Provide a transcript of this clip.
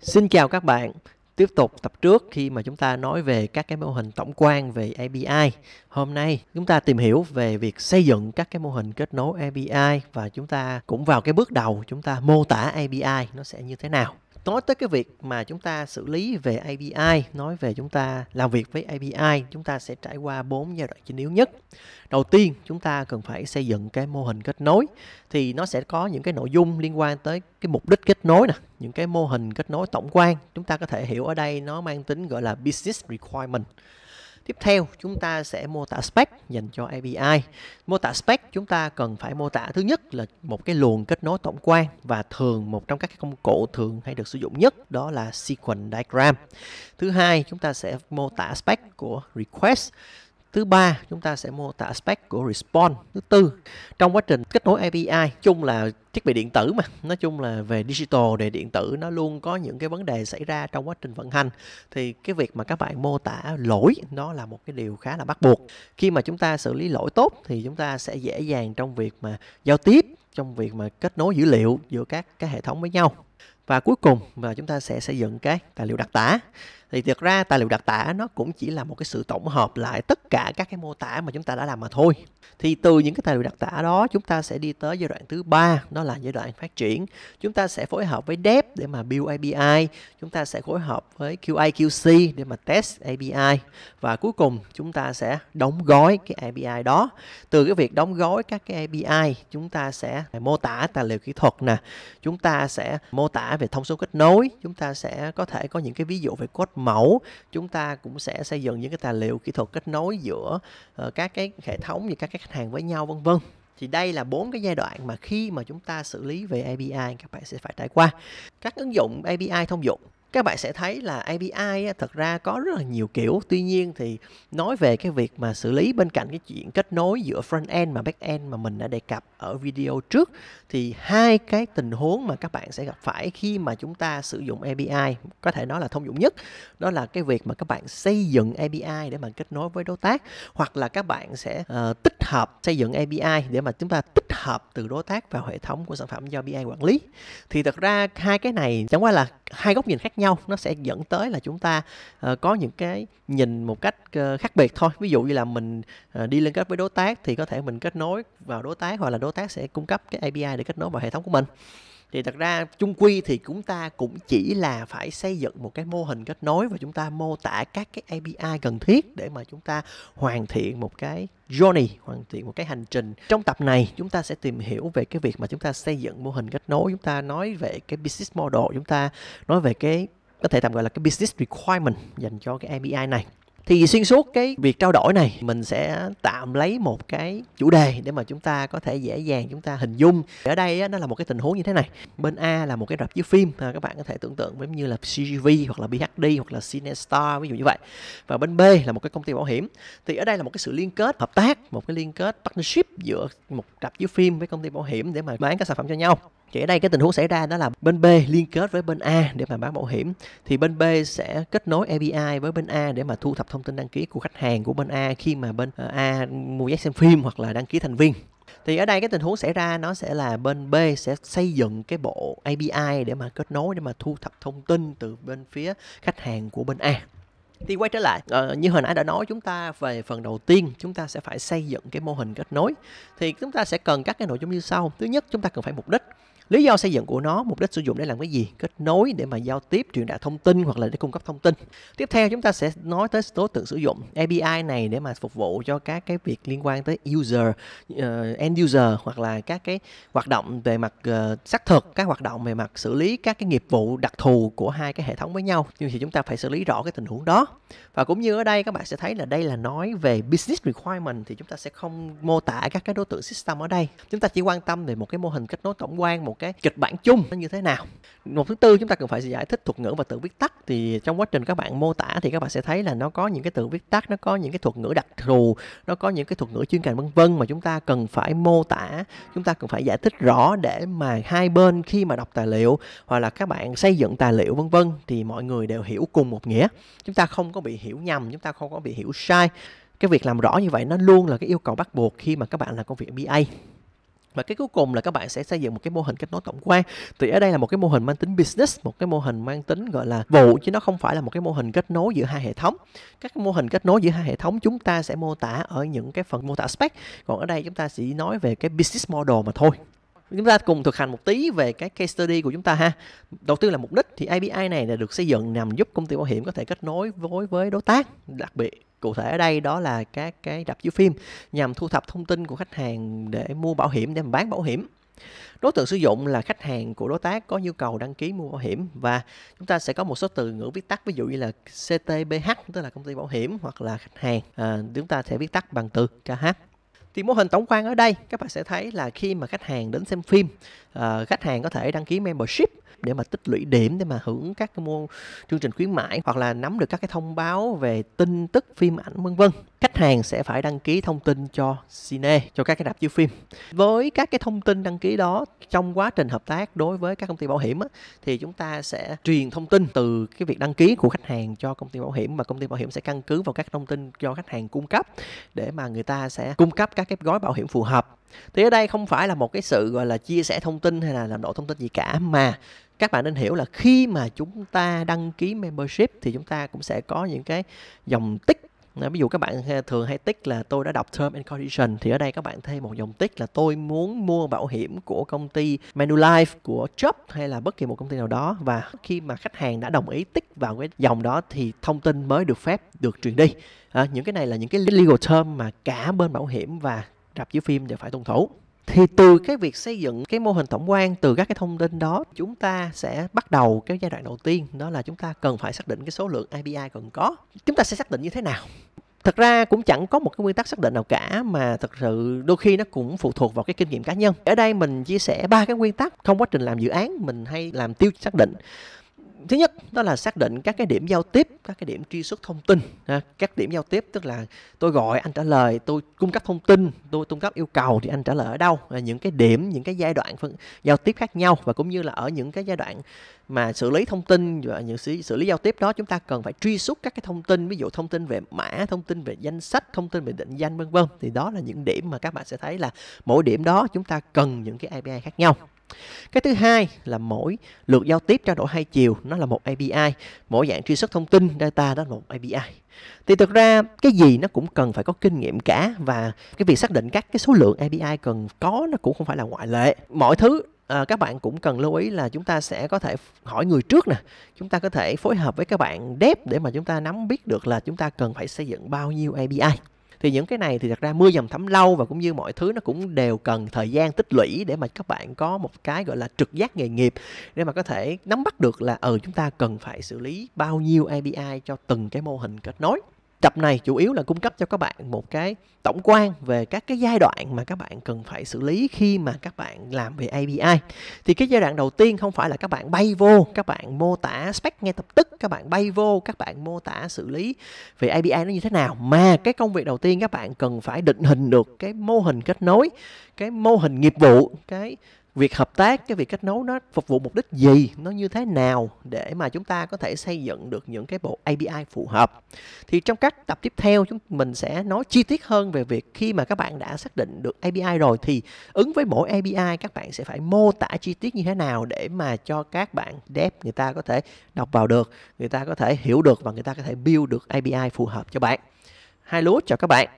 Xin chào các bạn. Tiếp tục tập trước khi mà chúng ta nói về các cái mô hình tổng quan về API. Hôm nay chúng ta tìm hiểu về việc xây dựng các cái mô hình kết nối API và chúng ta cũng vào cái bước đầu chúng ta mô tả API nó sẽ như thế nào nói tới cái việc mà chúng ta xử lý về API nói về chúng ta làm việc với API chúng ta sẽ trải qua bốn giai đoạn chính yếu nhất đầu tiên chúng ta cần phải xây dựng cái mô hình kết nối thì nó sẽ có những cái nội dung liên quan tới cái mục đích kết nối nè những cái mô hình kết nối tổng quan chúng ta có thể hiểu ở đây nó mang tính gọi là business requirement Tiếp theo chúng ta sẽ mô tả spec dành cho API. Mô tả spec chúng ta cần phải mô tả thứ nhất là một cái luồng kết nối tổng quan và thường một trong các công cụ thường hay được sử dụng nhất đó là sequence diagram. Thứ hai chúng ta sẽ mô tả spec của request Thứ ba, chúng ta sẽ mô tả spec của response. Thứ tư, trong quá trình kết nối API, chung là thiết bị điện tử mà, nói chung là về digital để điện tử nó luôn có những cái vấn đề xảy ra trong quá trình vận hành thì cái việc mà các bạn mô tả lỗi nó là một cái điều khá là bắt buộc. Khi mà chúng ta xử lý lỗi tốt thì chúng ta sẽ dễ dàng trong việc mà giao tiếp, trong việc mà kết nối dữ liệu giữa các cái hệ thống với nhau. Và cuối cùng là chúng ta sẽ xây dựng cái tài liệu đặc tả thì thực ra tài liệu đặc tả nó cũng chỉ là một cái sự tổng hợp lại tất cả các cái mô tả mà chúng ta đã làm mà thôi thì từ những cái tài liệu đặc tả đó chúng ta sẽ đi tới giai đoạn thứ ba đó là giai đoạn phát triển chúng ta sẽ phối hợp với dev để mà build API chúng ta sẽ phối hợp với QA QC để mà test API và cuối cùng chúng ta sẽ đóng gói cái API đó từ cái việc đóng gói các cái API chúng ta sẽ mô tả tài liệu kỹ thuật nè chúng ta sẽ mô tả về thông số kết nối chúng ta sẽ có thể có những cái ví dụ về code mẫu chúng ta cũng sẽ xây dựng những cái tài liệu kỹ thuật kết nối giữa uh, các cái hệ thống như các cái khách hàng với nhau vân vân thì đây là bốn cái giai đoạn mà khi mà chúng ta xử lý về API các bạn sẽ phải trải qua các ứng dụng API thông dụng các bạn sẽ thấy là API thật ra có rất là nhiều kiểu tuy nhiên thì nói về cái việc mà xử lý bên cạnh cái chuyện kết nối giữa front end và back end mà mình đã đề cập ở video trước thì hai cái tình huống mà các bạn sẽ gặp phải khi mà chúng ta sử dụng ABI có thể nói là thông dụng nhất đó là cái việc mà các bạn xây dựng ABI để mà kết nối với đối tác hoặc là các bạn sẽ uh, tích hợp xây dựng ABI để mà chúng ta tích hợp từ đối tác vào hệ thống của sản phẩm do API quản lý thì thật ra hai cái này chẳng qua là hai góc nhìn khác nhau nhau nó sẽ dẫn tới là chúng ta uh, có những cái nhìn một cách uh, khác biệt thôi ví dụ như là mình uh, đi liên kết với đối tác thì có thể mình kết nối vào đối tác hoặc là đối tác sẽ cung cấp cái API để kết nối vào hệ thống của mình thì thật ra chung quy thì chúng ta cũng chỉ là phải xây dựng một cái mô hình kết nối và chúng ta mô tả các cái API cần thiết để mà chúng ta hoàn thiện một cái journey hoàn thiện một cái hành trình trong tập này chúng ta sẽ tìm hiểu về cái việc mà chúng ta xây dựng mô hình kết nối chúng ta nói về cái business model chúng ta nói về cái có thể tạm gọi là cái business requirement dành cho cái API này thì xuyên suốt cái việc trao đổi này mình sẽ tạm lấy một cái chủ đề để mà chúng ta có thể dễ dàng chúng ta hình dung ở đây á, nó là một cái tình huống như thế này bên A là một cái rạp chiếu phim à, các bạn có thể tưởng tượng giống như là CGV hoặc là BHD hoặc là Cinestar ví dụ như vậy và bên B là một cái công ty bảo hiểm thì ở đây là một cái sự liên kết hợp tác một cái liên kết partnership giữa một rạp chiếu phim với công ty bảo hiểm để mà bán các sản phẩm cho nhau thì ở đây cái tình huống xảy ra đó là bên B liên kết với bên A để mà bán bảo hiểm thì bên B sẽ kết nối API với bên A để mà thu thập thông tin đăng ký của khách hàng của bên A khi mà bên ờ, A mua vé xem phim hoặc là đăng ký thành viên thì ở đây cái tình huống xảy ra nó sẽ là bên B sẽ xây dựng cái bộ API để mà kết nối để mà thu thập thông tin từ bên phía khách hàng của bên A thì quay trở lại ờ, như hồi nãy đã nói chúng ta về phần đầu tiên chúng ta sẽ phải xây dựng cái mô hình kết nối thì chúng ta sẽ cần các cái nội dung như sau thứ nhất chúng ta cần phải mục đích lý do xây dựng của nó mục đích sử dụng để làm cái gì kết nối để mà giao tiếp truyền đạt thông tin hoặc là để cung cấp thông tin tiếp theo chúng ta sẽ nói tới đối tượng sử dụng API này để mà phục vụ cho các cái việc liên quan tới user uh, end user hoặc là các cái hoạt động về mặt uh, xác thực các hoạt động về mặt xử lý các cái nghiệp vụ đặc thù của hai cái hệ thống với nhau nhưng thì chúng ta phải xử lý rõ cái tình huống đó và cũng như ở đây các bạn sẽ thấy là đây là nói về business requirement thì chúng ta sẽ không mô tả các cái đối tượng system ở đây chúng ta chỉ quan tâm về một cái mô hình kết nối tổng quan một cái kịch bản chung nó như thế nào một thứ tư chúng ta cần phải giải thích thuật ngữ và từ viết tắt thì trong quá trình các bạn mô tả thì các bạn sẽ thấy là nó có những cái từ viết tắt nó có những cái thuật ngữ đặc thù nó có những cái thuật ngữ chuyên ngành vân vân mà chúng ta cần phải mô tả chúng ta cần phải giải thích rõ để mà hai bên khi mà đọc tài liệu hoặc là các bạn xây dựng tài liệu vân vân thì mọi người đều hiểu cùng một nghĩa chúng ta không có bị hiểu nhầm chúng ta không có bị hiểu sai cái việc làm rõ như vậy nó luôn là cái yêu cầu bắt buộc khi mà các bạn làm công việc BA và cái cuối cùng là các bạn sẽ xây dựng một cái mô hình kết nối tổng quan thì ở đây là một cái mô hình mang tính business một cái mô hình mang tính gọi là vụ chứ nó không phải là một cái mô hình kết nối giữa hai hệ thống các mô hình kết nối giữa hai hệ thống chúng ta sẽ mô tả ở những cái phần mô tả spec còn ở đây chúng ta chỉ nói về cái business model mà thôi chúng ta cùng thực hành một tí về cái case study của chúng ta ha đầu tiên là mục đích thì ABI này là được xây dựng nhằm giúp công ty bảo hiểm có thể kết nối với với đối tác đặc biệt cụ thể ở đây đó là các cái đập chiếu phim nhằm thu thập thông tin của khách hàng để mua bảo hiểm để bán bảo hiểm đối tượng sử dụng là khách hàng của đối tác có nhu cầu đăng ký mua bảo hiểm và chúng ta sẽ có một số từ ngữ viết tắt ví dụ như là CTBH tức là công ty bảo hiểm hoặc là khách hàng à, chúng ta sẽ viết tắt bằng từ KH thì mô hình tổng quan ở đây các bạn sẽ thấy là khi mà khách hàng đến xem phim uh, khách hàng có thể đăng ký membership để mà tích lũy điểm để mà hưởng các cái môn chương trình khuyến mãi hoặc là nắm được các cái thông báo về tin tức phim ảnh vân vân khách hàng sẽ phải đăng ký thông tin cho cine cho các cái đạp chiếu phim với các cái thông tin đăng ký đó trong quá trình hợp tác đối với các công ty bảo hiểm á, thì chúng ta sẽ truyền thông tin từ cái việc đăng ký của khách hàng cho công ty bảo hiểm và công ty bảo hiểm sẽ căn cứ vào các thông tin do khách hàng cung cấp để mà người ta sẽ cung cấp các cái gói bảo hiểm phù hợp thì ở đây không phải là một cái sự gọi là chia sẻ thông tin hay là làm lộ thông tin gì cả mà các bạn nên hiểu là khi mà chúng ta đăng ký membership thì chúng ta cũng sẽ có những cái dòng tích ví dụ các bạn thường hay tích là tôi đã đọc term and condition thì ở đây các bạn thêm một dòng tích là tôi muốn mua bảo hiểm của công ty Manulife của Chubb hay là bất kỳ một công ty nào đó và khi mà khách hàng đã đồng ý tích vào cái dòng đó thì thông tin mới được phép được truyền đi à, những cái này là những cái legal term mà cả bên bảo hiểm và rạp chiếu phim đều phải tuân thủ thì từ cái việc xây dựng cái mô hình tổng quan từ các cái thông tin đó chúng ta sẽ bắt đầu cái giai đoạn đầu tiên đó là chúng ta cần phải xác định cái số lượng IPI cần có chúng ta sẽ xác định như thế nào thật ra cũng chẳng có một cái nguyên tắc xác định nào cả mà thật sự đôi khi nó cũng phụ thuộc vào cái kinh nghiệm cá nhân ở đây mình chia sẻ ba cái nguyên tắc trong quá trình làm dự án mình hay làm tiêu xác định thứ nhất đó là xác định các cái điểm giao tiếp các cái điểm truy xuất thông tin các điểm giao tiếp tức là tôi gọi anh trả lời tôi cung cấp thông tin tôi cung cấp yêu cầu thì anh trả lời ở đâu à, những cái điểm những cái giai đoạn phân, giao tiếp khác nhau và cũng như là ở những cái giai đoạn mà xử lý thông tin và những xử, xử lý giao tiếp đó chúng ta cần phải truy xuất các cái thông tin ví dụ thông tin về mã thông tin về danh sách thông tin về định danh vân vân thì đó là những điểm mà các bạn sẽ thấy là mỗi điểm đó chúng ta cần những cái API khác nhau cái thứ hai là mỗi lượt giao tiếp trao đổi hai chiều nó là một API, mỗi dạng truy xuất thông tin data đó là một API. Thì thực ra cái gì nó cũng cần phải có kinh nghiệm cả và cái việc xác định các cái số lượng API cần có nó cũng không phải là ngoại lệ. Mọi thứ à, các bạn cũng cần lưu ý là chúng ta sẽ có thể hỏi người trước nè chúng ta có thể phối hợp với các bạn dev để mà chúng ta nắm biết được là chúng ta cần phải xây dựng bao nhiêu API thì những cái này thì thật ra mưa dầm thấm lâu và cũng như mọi thứ nó cũng đều cần thời gian tích lũy để mà các bạn có một cái gọi là trực giác nghề nghiệp để mà có thể nắm bắt được là ừ chúng ta cần phải xử lý bao nhiêu API cho từng cái mô hình kết nối Tập này chủ yếu là cung cấp cho các bạn một cái tổng quan về các cái giai đoạn mà các bạn cần phải xử lý khi mà các bạn làm về ABI Thì cái giai đoạn đầu tiên không phải là các bạn bay vô, các bạn mô tả spec ngay lập tức, các bạn bay vô, các bạn mô tả xử lý về ABI nó như thế nào mà cái công việc đầu tiên các bạn cần phải định hình được cái mô hình kết nối, cái mô hình nghiệp vụ, cái việc hợp tác cái việc kết nối nó phục vụ mục đích gì nó như thế nào để mà chúng ta có thể xây dựng được những cái bộ API phù hợp thì trong các tập tiếp theo chúng mình sẽ nói chi tiết hơn về việc khi mà các bạn đã xác định được API rồi thì ứng với mỗi API các bạn sẽ phải mô tả chi tiết như thế nào để mà cho các bạn dev người ta có thể đọc vào được người ta có thể hiểu được và người ta có thể build được API phù hợp cho bạn hai lúa chào các bạn